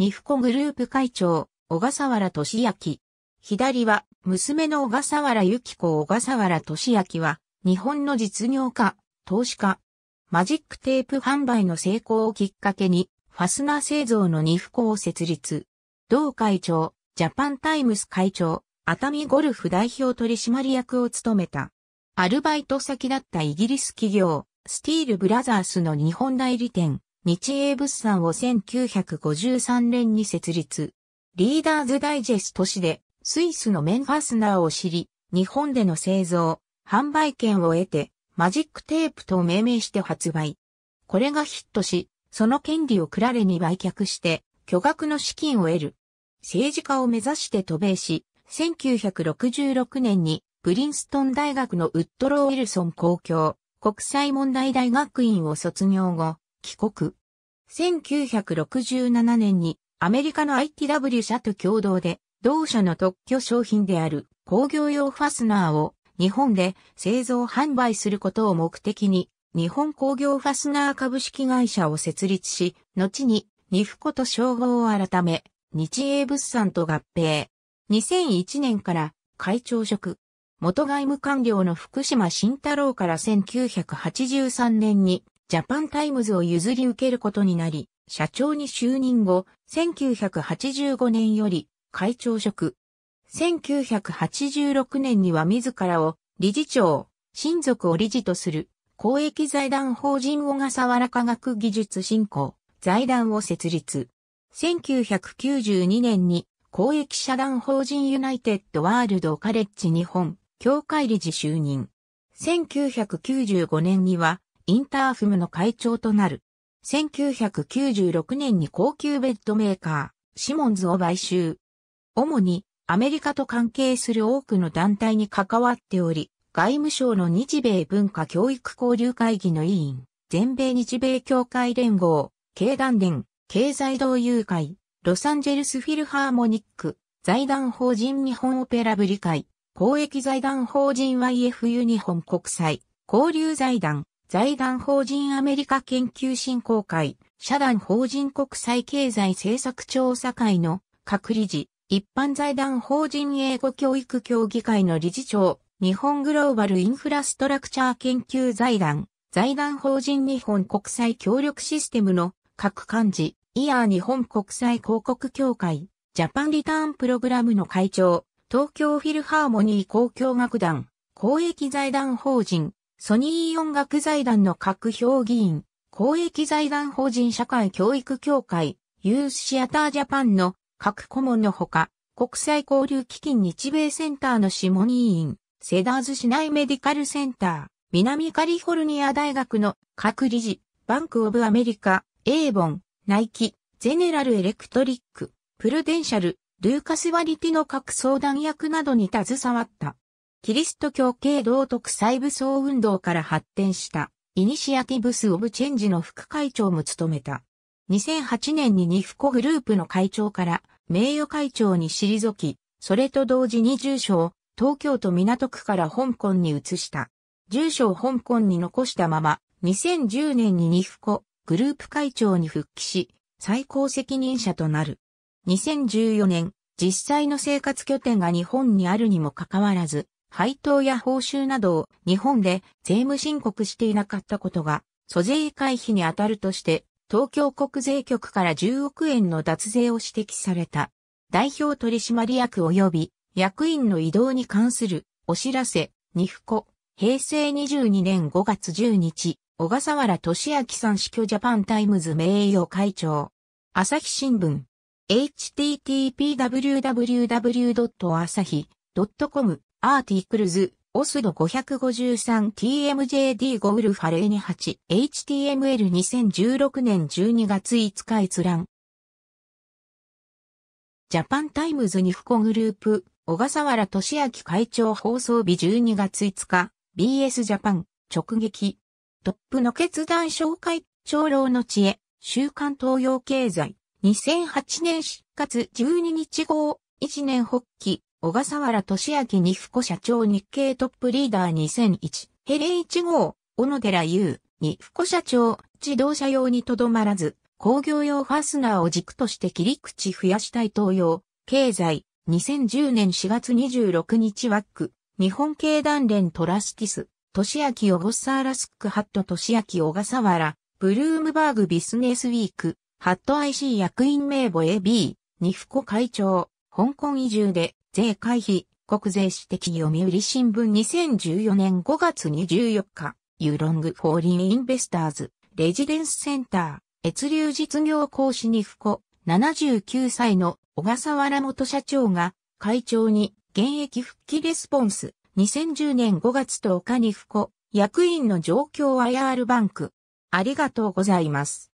ニフコグループ会長、小笠原俊明。左は、娘の小笠原由紀子小笠原俊明は、日本の実業家、投資家。マジックテープ販売の成功をきっかけに、ファスナー製造のニフコを設立。同会長、ジャパンタイムス会長、熱海ゴルフ代表取締役を務めた。アルバイト先だったイギリス企業、スティールブラザースの日本代理店、日英物産を1953年に設立。リーダーズダイジェスト誌で、スイスの面ファスナーを知り、日本での製造、販売権を得て、マジックテープと命名して発売。これがヒットし、その権利をクラレに売却して、巨額の資金を得る。政治家を目指して渡米し、1966年にプリンストン大学のウッドロー・ウィルソン公共国際問題大学院を卒業後、帰国。1967年にアメリカの ITW 社と共同で同社の特許商品である工業用ファスナーを日本で製造販売することを目的に日本工業ファスナー株式会社を設立し、後にニフコと称号を改め、日英物産と合併。2001年から会長職。元外務官僚の福島慎太郎から1983年にジャパンタイムズを譲り受けることになり、社長に就任後、1985年より会長職。1986年には自らを理事長、親族を理事とする公益財団法人小笠原科学技術振興財団を設立。1992年に公益社団法人ユナイテッドワールドカレッジ日本協会理事就任。1995年にはインターフムの会長となる。1996年に高級ベッドメーカー、シモンズを買収。主にアメリカと関係する多くの団体に関わっており、外務省の日米文化教育交流会議の委員、全米日米協会連合、経団連、経済同友会、ロサンゼルスフィルハーモニック、財団法人日本オペラ部理会、公益財団法人 YFU 日本国際、交流財団、財団法人アメリカ研究振興会、社団法人国際経済政策調査会の各理事、一般財団法人英語教育協議会の理事長、日本グローバルインフラストラクチャー研究財団、財団法人日本国際協力システムの各幹事、イヤー日本国際広告協会、ジャパンリターンプログラムの会長、東京フィルハーモニー交響楽団、公益財団法人、ソニー音楽財団の各評議員、公益財団法人社会教育協会、ユースシアタージャパンの各顧問のほか、国際交流基金日米センターのシモニーセダーズ市内メディカルセンター、南カリフォルニア大学の各理事、バンクオブアメリカ、エーボン、ナイキ、ゼネラルエレクトリック、プルデンシャル、ルーカスリティの各相談役などに携わった。キリスト教系道徳細部総運動から発展した、イニシアティブス・オブ・チェンジの副会長も務めた。2008年にニフコグループの会長から名誉会長に退き、それと同時に住所を東京都港区から香港に移した。住所を香港に残したまま、2010年にニフコグループ会長に復帰し、最高責任者となる。2014年、実際の生活拠点が日本にあるにもかかわらず、配当や報酬などを日本で税務申告していなかったことが、租税回避に当たるとして、東京国税局から10億円の脱税を指摘された。代表取締役及び役員の移動に関するお知らせ、ニフコ、平成22年5月10日、小笠原俊明さん死去ジャパンタイムズ名誉会長。朝日新聞。h t t p w w w a 日 c o m アーティクルズ、オスド5 5 3 t m j d ゴウルファレーニ 8HTML2016 年12月5日閲覧。ジャパンタイムズにフコグループ、小笠原俊明会長放送日12月5日、BS ジャパン、直撃。トップの決断紹介、長老の知恵、週刊東洋経済、2008年4月12日号、1年発起、小笠原俊明福子社長日経トップリーダー2001、ヘレ1号、小野寺優、福子社長、自動車用にとどまらず、工業用ファスナーを軸として切り口増やしたい東洋、経済、2010年4月26日ワック、日本経団連トラスティス、俊明オゴッサーラスックハット俊明小笠原、ブルームバーグビスネスウィーク、ハット IC 役員名簿 AB、二福子会長、香港移住で税回避、国税指摘読売新聞2014年5月24日、ユーロングフォーリンインベスターズ、レジデンスセンター、越流実業講師に不幸、79歳の小笠原元社長が、会長に現役復帰レスポンス、2010年5月10日に不幸、役員の状況 IR バンク。ありがとうございます。